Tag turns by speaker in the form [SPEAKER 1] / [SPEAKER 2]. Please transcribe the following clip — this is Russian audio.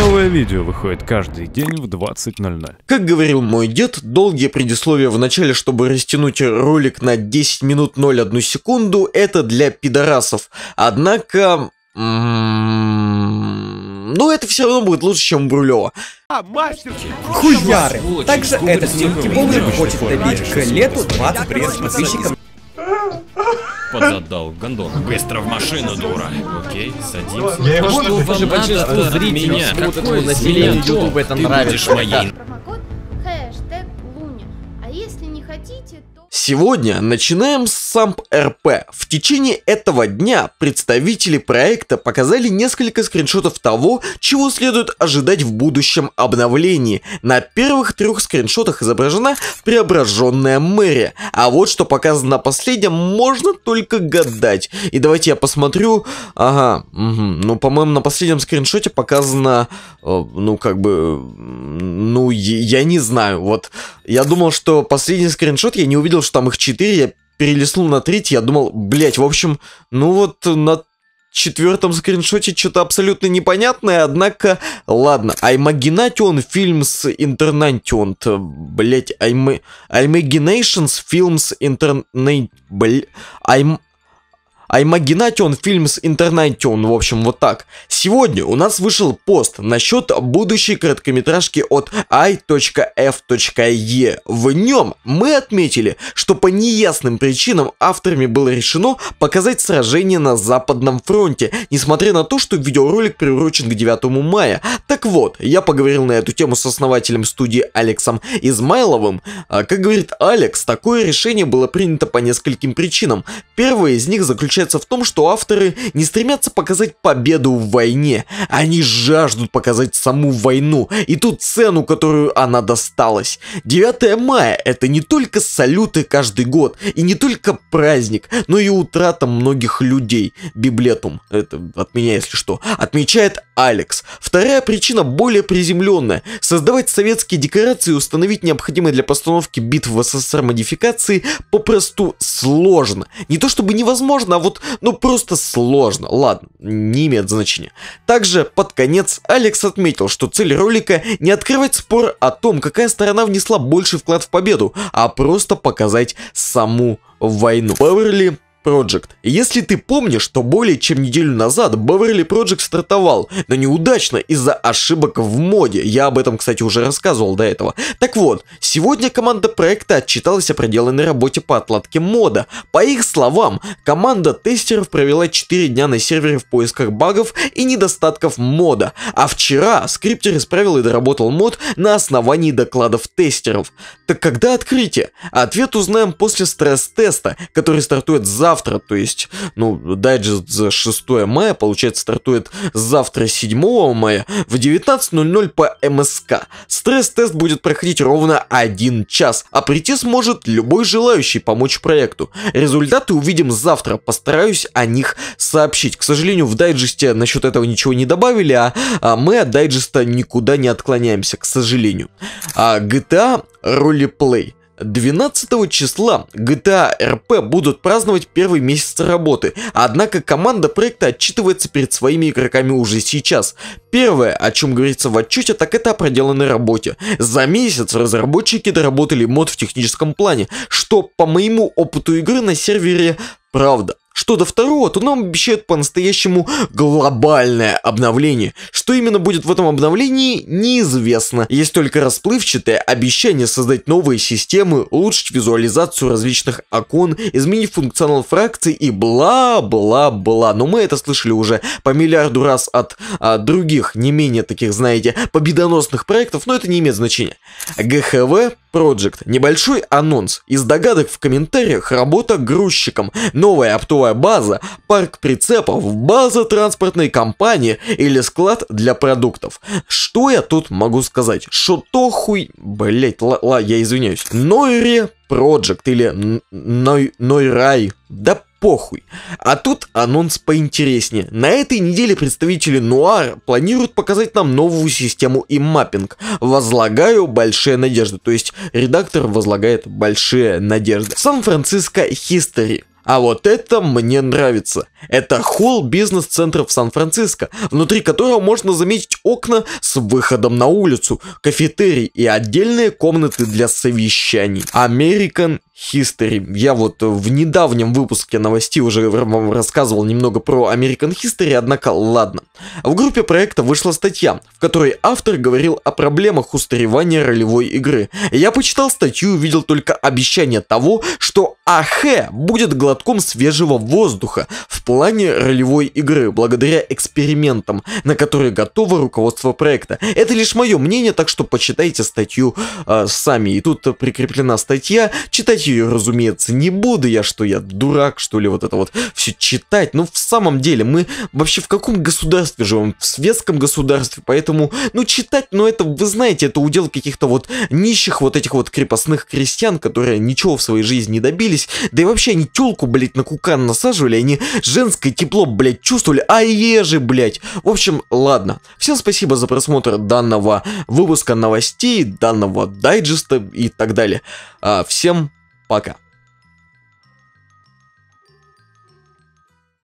[SPEAKER 1] Новое видео выходит каждый день в 20.00. Как говорил мой дед, долгие предисловия в начале, чтобы растянуть ролик на 10 минут 01 секунду, это для пидорасов. Однако... М-м, Но ну, это все равно будет лучше, чем Брулева. А, мастерчик! Хуяры! Также этот снимки хочет добить к лету 20 пресс подписчикам пододал. Гондон. Быстро в машину, дура. Окей, садись. Я его что вам надо от меня? Какое население Ютуба это нравится? Ты будешь моей. А если не хотите, то... Сегодня начинаем с SAMP-RP. В течение этого дня представители проекта показали несколько скриншотов того, чего следует ожидать в будущем обновлении. На первых трех скриншотах изображена преображенная мэрия. А вот что показано на последнем, можно только гадать. И давайте я посмотрю... Ага, угу. ну, по-моему, на последнем скриншоте показано... Э, ну, как бы... Ну, я не знаю, вот. Я думал, что последний скриншот я не увидел, что там их 4, я перелистнул на третий, я думал, блять, в общем, ну вот на четвертом скриншоте что-то абсолютно непонятное, однако, ладно. Аймагинатион фильм с Internation, блять, Аймагинаtions Films Internation, блять, Айм... А Аймагинатион Films Internation, в общем, вот так. Сегодня у нас вышел пост насчет будущей короткометражки от i.f.e. В нем мы отметили, что по неясным причинам авторами было решено показать сражение на Западном фронте, несмотря на то, что видеоролик приурочен к 9 мая. Так вот, я поговорил на эту тему с основателем студии Алексом Измайловым. А, как говорит Алекс, такое решение было принято по нескольким причинам. Первая из них заключается заключается в том, что авторы не стремятся показать победу в войне, они жаждут показать саму войну и ту цену, которую она досталась. 9 мая — это не только салюты каждый год, и не только праздник, но и утрата многих людей. Библетум, это от меня, если что, отмечает Алекс. Вторая причина более приземленная. Создавать советские декорации и установить необходимые для постановки битв в СССР модификации попросту сложно. Не то чтобы невозможно, а вот вот, ну просто сложно. Ладно, не имеет значения. Также, под конец, Алекс отметил, что цель ролика не открывать спор о том, какая сторона внесла больший вклад в победу, а просто показать саму войну. Поверли Project. Если ты помнишь, то более чем неделю назад Beverly Project стартовал, но неудачно из-за ошибок в моде. Я об этом, кстати, уже рассказывал до этого. Так вот, сегодня команда проекта отчиталась о проделанной работе по отладке мода. По их словам, команда тестеров провела 4 дня на сервере в поисках багов и недостатков мода, а вчера скриптер исправил и доработал мод на основании докладов тестеров. Так когда открытие? Ответ узнаем после стресс-теста, который стартует завтра завтра, то есть, ну, дайджест за 6 мая, получается, стартует завтра, 7 мая, в 19.00 по МСК. Стресс-тест будет проходить ровно 1 час, а прийти сможет любой желающий помочь проекту. Результаты увидим завтра, постараюсь о них сообщить. К сожалению, в дайджесте насчет этого ничего не добавили, а, а мы от дайджеста никуда не отклоняемся, к сожалению. А GTA ролеплей. 12 числа GTA RP будут праздновать первый месяц работы, однако команда проекта отчитывается перед своими игроками уже сейчас. Первое, о чем говорится в отчете, так это о проделанной работе. За месяц разработчики доработали мод в техническом плане, что по моему опыту игры на сервере правда что до второго, то нам обещают по-настоящему глобальное обновление. Что именно будет в этом обновлении, неизвестно. Есть только расплывчатое обещание создать новые системы, улучшить визуализацию различных окон, изменить функционал фракций и бла-бла-бла. Но мы это слышали уже по миллиарду раз от а, других, не менее таких, знаете, победоносных проектов, но это не имеет значения. ГХВ Project. Небольшой анонс. Из догадок в комментариях работа грузчиком, новая оптовая база, парк прицепов, база транспортной компании или склад для продуктов. Что я тут могу сказать? Что то хуй... Блять, ла, ла, я извиняюсь. Нойре Project или Ной, Нойрай. Да похуй. А тут анонс поинтереснее. На этой неделе представители Нуар планируют показать нам новую систему и маппинг. Возлагаю большие надежды. То есть редактор возлагает большие надежды. Сан-Франциско History. А вот это мне нравится. Это холл бизнес-центра в Сан-Франциско, внутри которого можно заметить окна с выходом на улицу, кафетерий и отдельные комнаты для совещаний. American History. Я вот э, в недавнем выпуске новостей уже вам рассказывал немного про American History, однако ладно. В группе проекта вышла статья, в которой автор говорил о проблемах устаревания ролевой игры. Я почитал статью и увидел только обещание того, что АХ будет глотком свежего воздуха в плане ролевой игры, благодаря экспериментам, на которые готово руководство проекта. Это лишь мое мнение, так что почитайте статью э, сами. И тут прикреплена статья, читать ее, разумеется, не буду я, что я дурак, что ли, вот это вот все читать. Но ну, в самом деле, мы вообще в каком государстве живем в светском государстве, поэтому, ну, читать, но ну, это, вы знаете, это удел каких-то вот нищих вот этих вот крепостных крестьян, которые ничего в своей жизни не добились, да и вообще они тёлку, блядь, на кукан насаживали, они женское тепло, блядь, чувствовали, а ежи, блядь. В общем, ладно. Всем спасибо за просмотр данного выпуска новостей, данного дайджеста и так далее. А, всем пока.